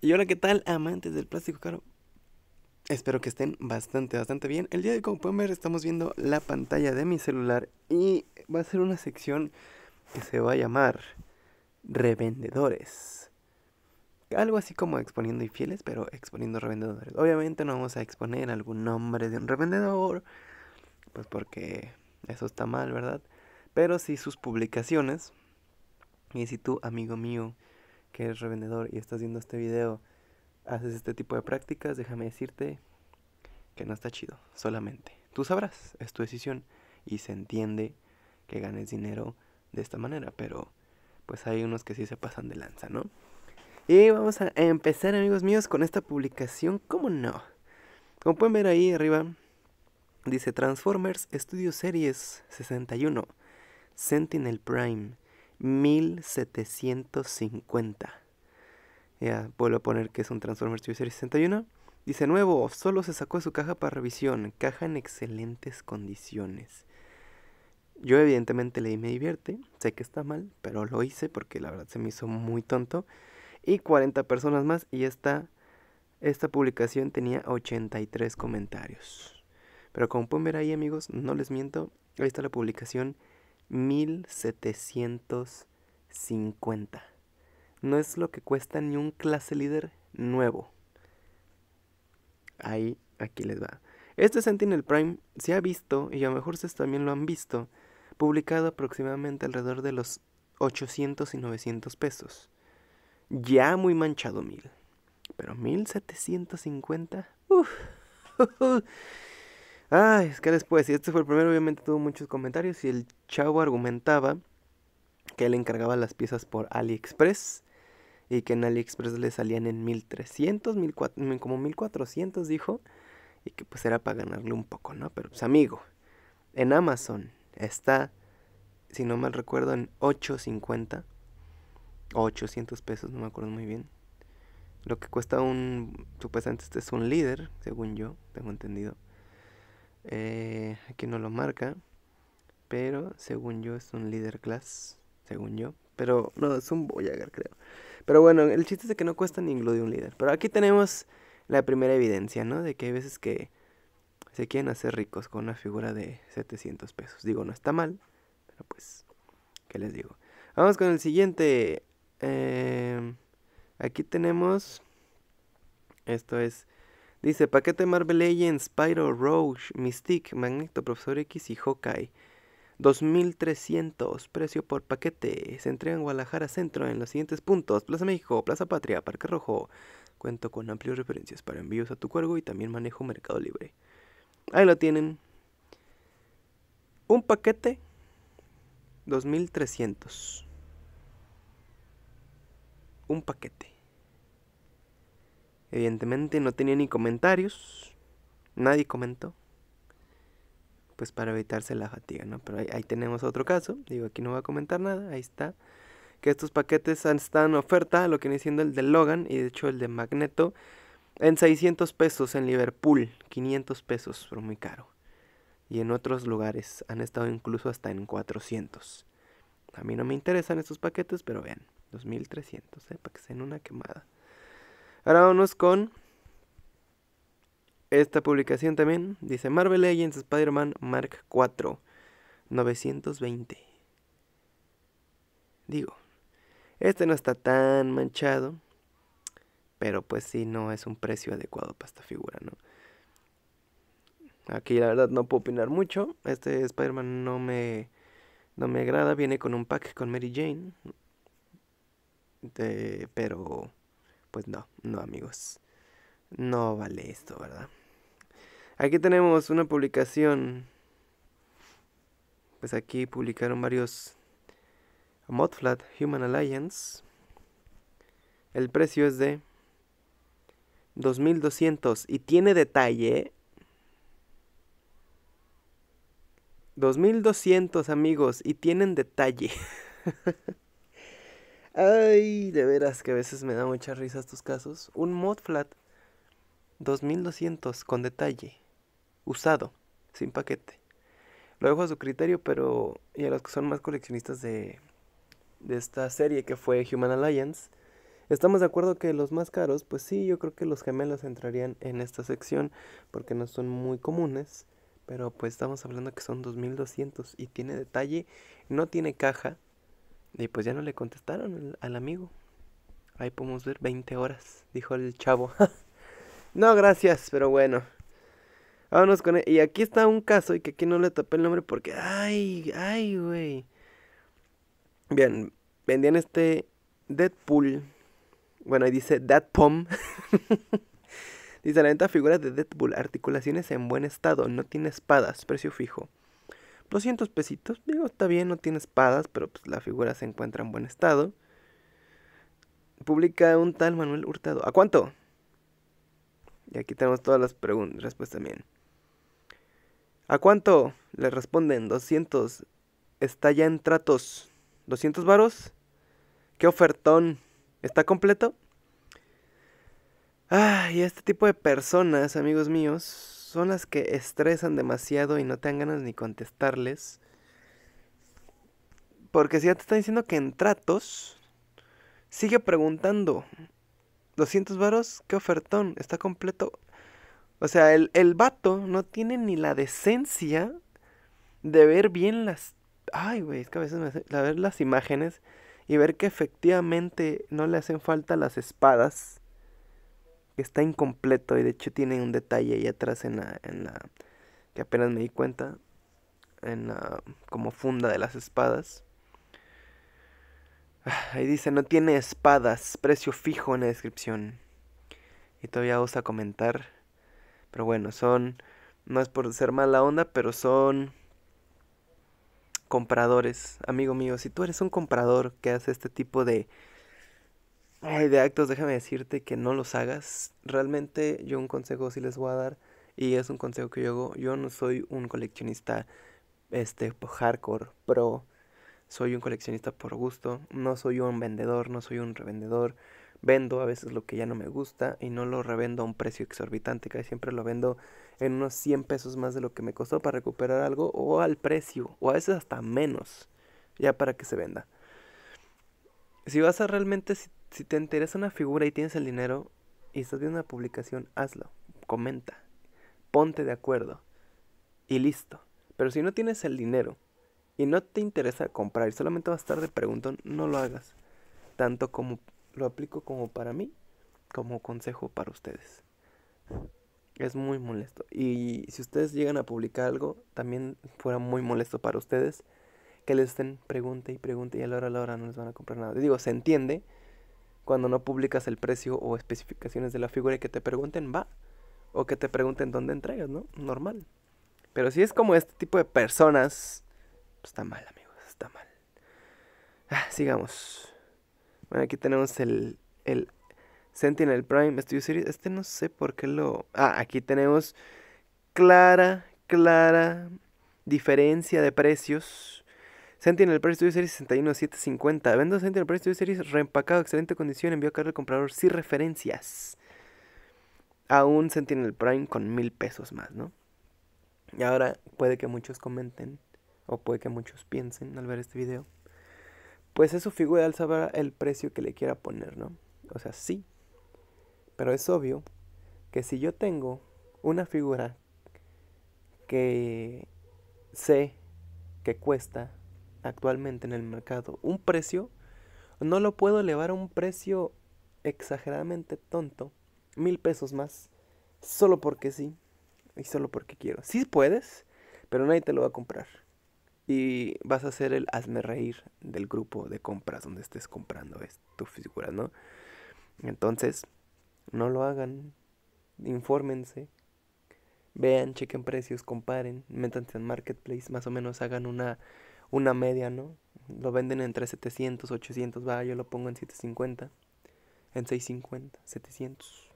Y hola, ¿qué tal, amantes del plástico caro? Espero que estén bastante, bastante bien. El día de hoy, como pueden ver, estamos viendo la pantalla de mi celular y va a ser una sección que se va a llamar Revendedores. Algo así como exponiendo infieles, pero exponiendo revendedores. Obviamente no vamos a exponer algún nombre de un revendedor, pues porque eso está mal, ¿verdad? Pero sí sus publicaciones. Y si tú, amigo mío, que eres revendedor y estás viendo este video, haces este tipo de prácticas, déjame decirte que no está chido, solamente. Tú sabrás, es tu decisión y se entiende que ganes dinero de esta manera, pero pues hay unos que sí se pasan de lanza, ¿no? Y vamos a empezar, amigos míos, con esta publicación, ¿cómo no? Como pueden ver ahí arriba, dice Transformers Studio Series 61, Sentinel Prime. 1750. Ya, vuelvo a poner que es un Transformers Series 61. Dice nuevo, solo se sacó de su caja para revisión. Caja en excelentes condiciones. Yo evidentemente leí Me Divierte, sé que está mal, pero lo hice porque la verdad se me hizo muy tonto. Y 40 personas más y esta, esta publicación tenía 83 comentarios. Pero como pueden ver ahí amigos, no les miento, ahí está la publicación 1750. No es lo que cuesta ni un clase líder nuevo. Ahí, aquí les va. Este Sentinel Prime se ha visto, y a lo mejor ustedes también lo han visto, publicado aproximadamente alrededor de los 800 y 900 pesos. Ya muy manchado mil. Pero 1750. Uf. Ay, es que después, y este fue el primero, obviamente tuvo muchos comentarios y el chavo argumentaba que él encargaba las piezas por AliExpress y que en AliExpress le salían en 1300, cuatro, como 1400 dijo, y que pues era para ganarle un poco, ¿no? Pero pues amigo, en Amazon está, si no mal recuerdo, en 850 800 pesos, no me acuerdo muy bien. Lo que cuesta un, supuestamente este es un líder, según yo, tengo entendido. Eh, aquí no lo marca, pero según yo es un líder class, según yo. Pero no, es un Voyager creo. Pero bueno, el chiste es que no cuesta ninguno de un líder. Pero aquí tenemos la primera evidencia, ¿no? De que hay veces que se quieren hacer ricos con una figura de 700 pesos. Digo, no está mal, pero pues, ¿qué les digo? Vamos con el siguiente. Eh, aquí tenemos... Esto es Dice, paquete Marvel Legends, Spyro, Roche, Mystique, Magneto, Profesor X y Hawkeye. 2.300, precio por paquete. Se entrega en Guadalajara Centro en los siguientes puntos. Plaza México, Plaza Patria, Parque Rojo. Cuento con amplias referencias para envíos a tu cuerpo y también manejo Mercado Libre. Ahí lo tienen. Un paquete, 2.300. Un paquete. Evidentemente no tenía ni comentarios. Nadie comentó. Pues para evitarse la fatiga, ¿no? Pero ahí, tenemos otro caso. Digo, aquí no voy a comentar nada. Ahí está. Que estos paquetes han están en oferta, lo que viene siendo el de Logan y de hecho el de Magneto, en 600 pesos en Liverpool. 500 pesos, pero muy caro. Y en otros lugares han estado incluso hasta en 400. A mí no me interesan estos paquetes, pero vean, 2300, ¿eh? Para que sea una quemada. Ahora vámonos con esta publicación también. Dice Marvel Legends Spider-Man Mark IV 920. Digo, este no está tan manchado. Pero pues sí, no es un precio adecuado para esta figura, ¿no? Aquí la verdad no puedo opinar mucho. Este Spider-Man no me, no me agrada. Viene con un pack con Mary Jane. pero pues no, no amigos. No vale esto, ¿verdad? Aquí tenemos una publicación. Pues aquí publicaron varios Modflat Human Alliance. El precio es de 2200 y tiene detalle. 2200 ¿eh? amigos y tienen detalle. Ay, de veras que a veces me da mucha risa estos casos. Un Mod Flat 2200 con detalle, usado, sin paquete. Lo dejo a su criterio, pero y a los que son más coleccionistas de, de esta serie que fue Human Alliance, estamos de acuerdo que los más caros, pues sí, yo creo que los gemelos entrarían en esta sección porque no son muy comunes, pero pues estamos hablando que son 2200 y tiene detalle, no tiene caja y pues ya no le contestaron al, amigo. Ahí podemos ver 20 horas, dijo el chavo. no, gracias, pero bueno. Vámonos con él. E-, y aquí está un caso y que aquí no le tapé el nombre porque... Ay, ay, güey. Bien, vendían este Deadpool. Bueno, ahí dice Deadpool dice, la venta figura de Deadpool, articulaciones en buen estado, no tiene espadas, precio fijo. 200 pesitos. Digo, está bien, no tiene espadas, pero pues la figura se encuentra en buen estado. Publica un tal Manuel Hurtado. ¿A cuánto? Y aquí tenemos todas las respuestas bien. ¿A cuánto? Le responden 200. Está ya en tratos. ¿200 varos? ¿Qué ofertón? ¿Está completo? Ah, y este tipo de personas, amigos míos, son las que estresan demasiado y no te dan ganas ni contestarles. Porque si ya te están diciendo que en tratos, sigue preguntando. 200 varos, qué ofertón, está completo. O sea, el, el vato no tiene ni la decencia de ver bien las... Ay, güey, es que a veces me hace... ver las imágenes y ver que efectivamente no le hacen falta las espadas está incompleto y de hecho tiene un detalle ahí atrás en la, en la que apenas me di cuenta, en la como funda de las espadas. Ah, ahí dice, no tiene espadas, precio fijo en la descripción. Y todavía osa a comentar. Pero bueno, son, no es por ser mala onda, pero son compradores. Amigo mío, si tú eres un comprador que hace este tipo de de actos, déjame decirte que no los hagas. Realmente yo un consejo sí les voy a dar y es un consejo que yo hago. Yo no soy un coleccionista este hardcore pro. Soy un coleccionista por gusto, no soy un vendedor, no soy un revendedor. Vendo a veces lo que ya no me gusta y no lo revendo a un precio exorbitante, que siempre lo vendo en unos 100 pesos más de lo que me costó para recuperar algo o al precio, o a veces hasta menos, ya para que se venda. Si vas a realmente, si te interesa una figura y tienes el dinero y estás viendo una publicación, hazlo, comenta, ponte de acuerdo y listo. Pero si no tienes el dinero y no te interesa comprar y solamente vas a estar de preguntón, no lo hagas. Tanto como lo aplico como para mí, como consejo para ustedes. Es muy molesto. Y si ustedes llegan a publicar algo, también fuera muy molesto para ustedes que les estén pregunte y pregunte y a la hora a la hora no les van a comprar nada. Digo, se entiende, cuando no publicas el precio o especificaciones de la figura y que te pregunten, va. O que te pregunten dónde entregas, ¿no? Normal. Pero si es como este tipo de personas, pues está mal, amigos, está mal. Ah, sigamos. Bueno, aquí tenemos el, el Sentinel Prime Studio Series. Este no sé por qué lo... Ah, aquí tenemos clara, clara diferencia de precios Sentinel Price Studio Series 61750. Vendo Sentinel Price Studio Series reempacado, excelente condición. Envío a cargo al comprador sin referencias. A un Sentinel Prime con mil pesos más, ¿no? Y ahora puede que muchos comenten, o puede que muchos piensen al ver este video. Pues es su figura al saber el precio que le quiera poner, ¿no? O sea, sí. Pero es obvio que si yo tengo una figura que sé que cuesta actualmente en el mercado un precio, no lo puedo elevar a un precio exageradamente tonto, mil pesos más, solo porque sí y solo porque quiero. Sí puedes, pero nadie te lo va a comprar. Y vas a ser el hazme reír del grupo de compras donde estés comprando tu figura, ¿no? Entonces, no lo hagan, infórmense, vean, chequen precios, comparen, métanse en Marketplace, más o menos hagan una una media, ¿no? Lo venden entre 700, 800, va, yo lo pongo en 750, en 650, 700,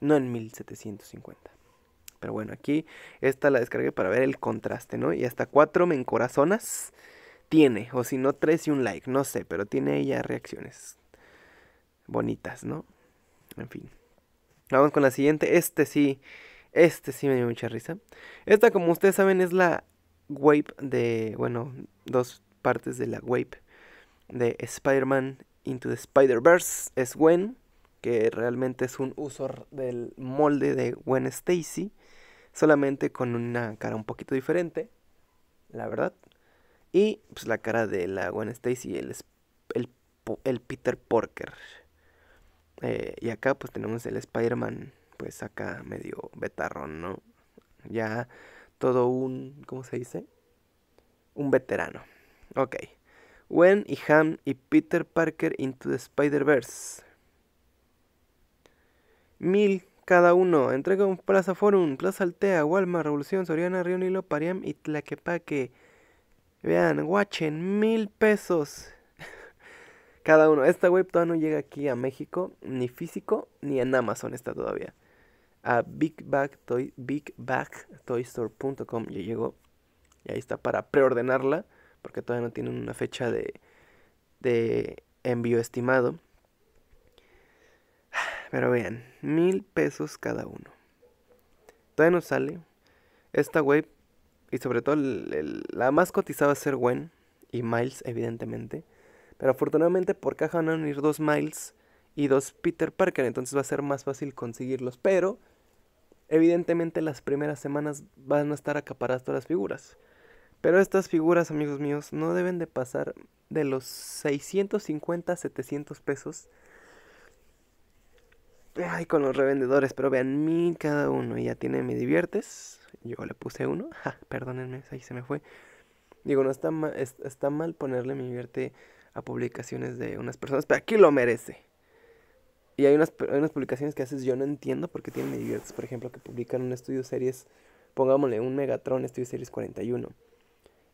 no en 1750. Pero bueno, aquí esta la descargué para ver el contraste, ¿no? Y hasta cuatro me encorazonas tiene, o si no tres y un like, no sé, pero tiene ya reacciones bonitas, ¿no? En fin. Vamos con la siguiente. Este sí, este sí me dio mucha risa. Esta, como ustedes saben, es la wave de, bueno, dos partes de la wave de Spider-Man Into the Spider-Verse es Gwen, que realmente es un uso del molde de Gwen Stacy, solamente con una cara un poquito diferente, la verdad. Y pues la cara de la Gwen Stacy, el, el, el Peter Porker. Eh, y acá pues tenemos el Spider-Man, pues acá medio betarrón, ¿no? Ya todo un, ¿cómo se dice? Un veterano. Ok. Gwen y Ham y Peter Parker into the Spider-Verse. Mil cada uno. Entrega un Plaza Forum, Plaza Altea, Walmart, Revolución, Soriana, Río Nilo, Pariam y Tlaquepaque. Vean, guachen, mil pesos. cada uno. Esta web todavía no llega aquí a México, ni físico, ni en Amazon está todavía a Big Bag Toy, ya llegó. Y ahí está para preordenarla. Porque todavía no tienen una fecha de, de envío estimado. Pero vean, mil pesos cada uno. Todavía no sale. Esta web, y sobre todo la más cotizada a ser Gwen y Miles, evidentemente. Pero afortunadamente por caja van a unir dos Miles y dos Peter Parker, entonces va a ser más fácil conseguirlos, pero evidentemente las primeras semanas van a estar acaparadas todas las figuras. Pero estas figuras, amigos míos, no deben de pasar de los 650 a 700 pesos. Ay, con los revendedores, pero vean, mil cada uno. Y ya tiene mi Diviertes. Yo le puse uno. perdónenme, ahí se me fue. Digo, no está, mal, está mal ponerle mi Divierte a publicaciones de unas personas, pero aquí lo merece. Y hay unas, publicaciones que haces yo no entiendo porque tienen idiotas, por ejemplo, que publican un estudio series, pongámosle un Megatron estudio series 41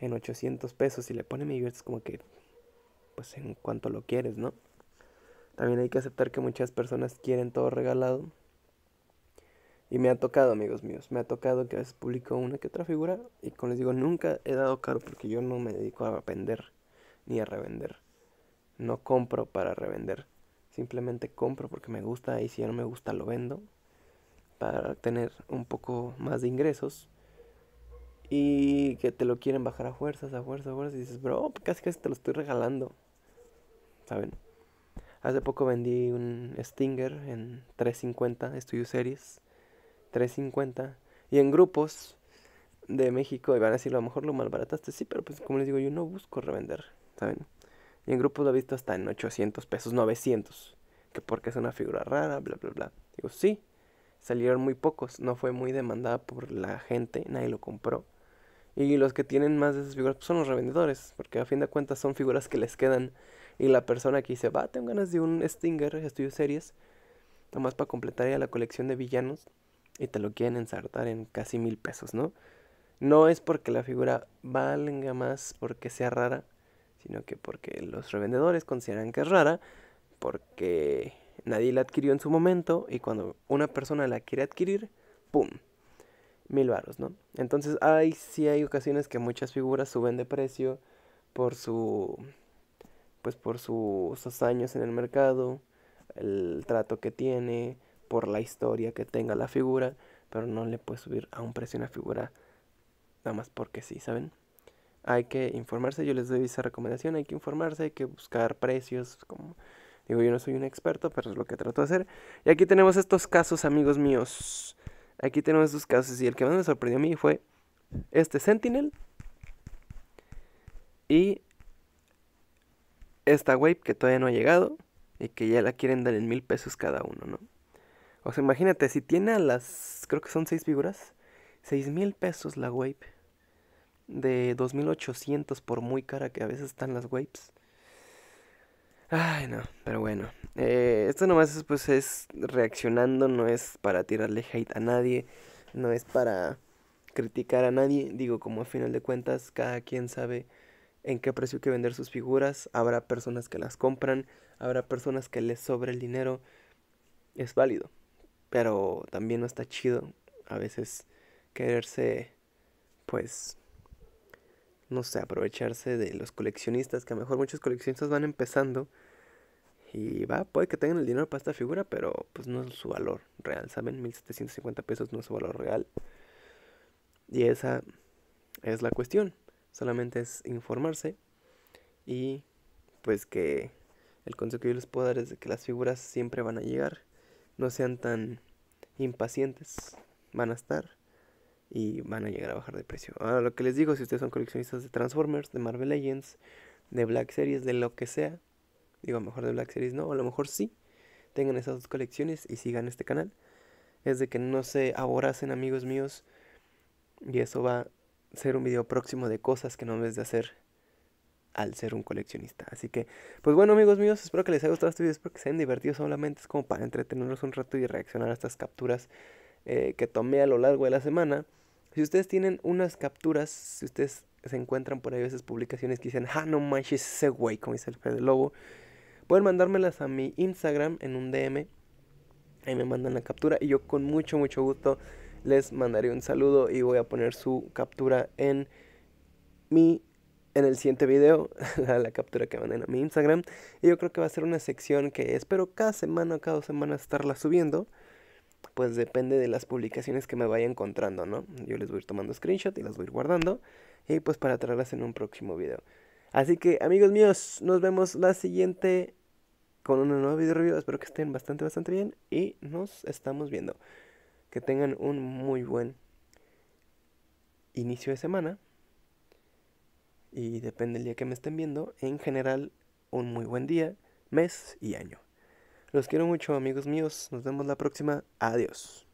en 800 pesos y le pone medios como que, pues en cuanto lo quieres, ¿no? También hay que aceptar que muchas personas quieren todo regalado. Y me ha tocado, amigos míos, me ha tocado que a veces publico una que otra figura y como les digo, nunca he dado caro porque yo no me dedico a vender ni a revender. No compro para revender. Simplemente compro porque me gusta y si no me gusta lo vendo para tener un poco más de ingresos. Y que te lo quieren bajar a fuerzas, a fuerzas, a fuerzas. Y dices, bro, casi casi te lo estoy regalando. ¿Saben? Hace poco vendí un Stinger en 350, Studio Series. 350. Y en grupos de México, y van a decir, a lo mejor lo malbarataste, sí, pero pues como les digo, yo no busco revender, ¿saben? Y en grupos lo he visto hasta en 800 pesos, 900. Que porque es una figura rara, bla, bla, bla. Digo, sí, salieron muy pocos. No fue muy demandada por la gente, nadie lo compró. Y los que tienen más de esas figuras pues, son los revendedores, porque a fin de cuentas son figuras que les quedan. Y la persona que dice, va, tengo ganas de un Stinger, estudio series, nomás para completar ya la colección de villanos, y te lo quieren ensartar en casi mil pesos, ¿no? No es porque la figura valga más, porque sea rara, sino que porque los revendedores consideran que es rara, porque nadie la adquirió en su momento y cuando una persona la quiere adquirir, ¡pum! Mil varos, ¿no? Entonces hay, sí hay ocasiones que muchas figuras suben de precio por su... pues por sus años en el mercado, el trato que tiene, por la historia que tenga la figura, pero no le puedes subir a un precio una figura nada más porque sí, ¿saben? hay que informarse, yo les doy esa recomendación, hay que informarse, hay que buscar precios, como digo, yo no soy un experto, pero es lo que trato de hacer. Y aquí tenemos estos casos, amigos míos. Aquí tenemos estos casos y el que más me sorprendió a mí fue este Sentinel y esta Wave que todavía no ha llegado y que ya la quieren dar en mil pesos cada uno, ¿no? O sea, imagínate, si tiene a las, creo que son seis figuras, seis mil pesos la Wave de 2800 por muy cara que a veces están las waves. Ay, no, pero bueno. Eh, esto nomás es, pues es reaccionando, no es para tirarle hate a nadie, no es para criticar a nadie. Digo, como a final de cuentas, cada quien sabe en qué precio hay que vender sus figuras. Habrá personas que las compran, habrá personas que les sobra el dinero. Es válido, pero también no está chido a veces quererse, pues, no sé, aprovecharse de los coleccionistas, que a lo mejor muchos coleccionistas van empezando y va, puede que tengan el dinero para esta figura, pero pues no es su valor real, ¿saben? 1750 pesos no es su valor real. Y esa es la cuestión, solamente es informarse y pues que el consejo que yo les puedo dar es de que las figuras siempre van a llegar, no sean tan impacientes, van a estar y van a llegar a bajar de precio. Ahora, lo que les digo, si ustedes son coleccionistas de Transformers, de Marvel Legends, de Black Series, de lo que sea, digo, a lo mejor de Black Series no, a lo mejor sí, tengan esas dos colecciones y sigan este canal. Es de que no se aboracen, amigos míos, y eso va a ser un video próximo de cosas que no debes de hacer al ser un coleccionista. Así que, pues bueno, amigos míos, espero que les haya gustado este video, espero que se hayan divertido solamente, es como para entretenernos un rato y reaccionar a estas capturas eh, que tomé a lo largo de la semana. Si ustedes tienen unas capturas, si ustedes se encuentran por ahí esas publicaciones que dicen, ah, no manches ese güey, como dice el Lobo, pueden mandármelas a mi Instagram en un DM. Ahí me mandan la captura y yo con mucho, mucho gusto les mandaré un saludo y voy a poner su captura en mi en el siguiente video, la, captura que manden a mi Instagram. Y yo creo que va a ser una sección que espero cada semana o cada dos semanas estarla subiendo pues depende de las publicaciones que me vaya encontrando, ¿no? Yo les voy a ir tomando screenshot y las voy a ir guardando y pues para traerlas en un próximo video. Así que amigos míos, nos vemos la siguiente con un nuevo video review. Espero que estén bastante, bastante bien y nos estamos viendo. Que tengan un muy buen inicio de semana y depende del día que me estén viendo, en general un muy buen día, mes y año. Los quiero mucho, amigos míos. Nos vemos la próxima. Adiós.